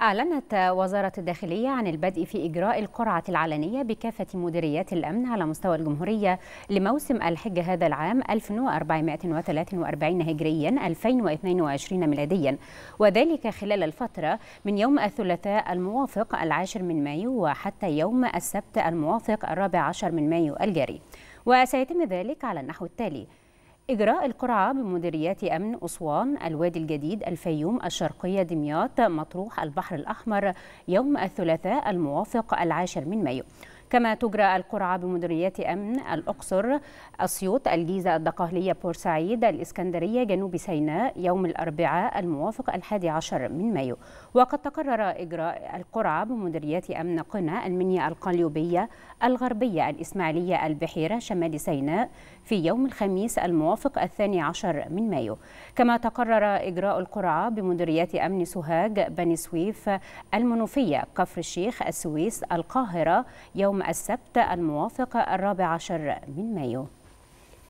أعلنت وزارة الداخلية عن البدء في إجراء القرعة العلنية بكافة مديريات الأمن على مستوى الجمهورية لموسم الحج هذا العام 1443 هجريا 2022 ميلاديا وذلك خلال الفترة من يوم الثلاثاء الموافق العاشر من مايو وحتى يوم السبت الموافق الرابع عشر من مايو الجاري وسيتم ذلك على النحو التالي إجراء القرعة بمديريات أمن أسوان، الوادي الجديد، الفيوم، الشرقية، دمياط، مطروح، البحر الأحمر يوم الثلاثاء الموافق العاشر من مايو. كما تجرى القرعة بمديريات أمن الأقصر أسيوط الجيزة الدقهلية بورسعيد الإسكندرية جنوب سيناء يوم الأربعاء الموافق الحادي عشر من مايو وقد تقرر إجراء القرعة بمديريات أمن قنا المنيا القليوبية الغربية الإسماعيلية البحيرة شمال سيناء في يوم الخميس الموافق الثاني عشر من مايو كما تقرر إجراء القرعة بمديريات أمن سوهاج بني سويف المنوفية كفر الشيخ السويس القاهرة يوم يوم السبت الموافق الرابع عشر من مايو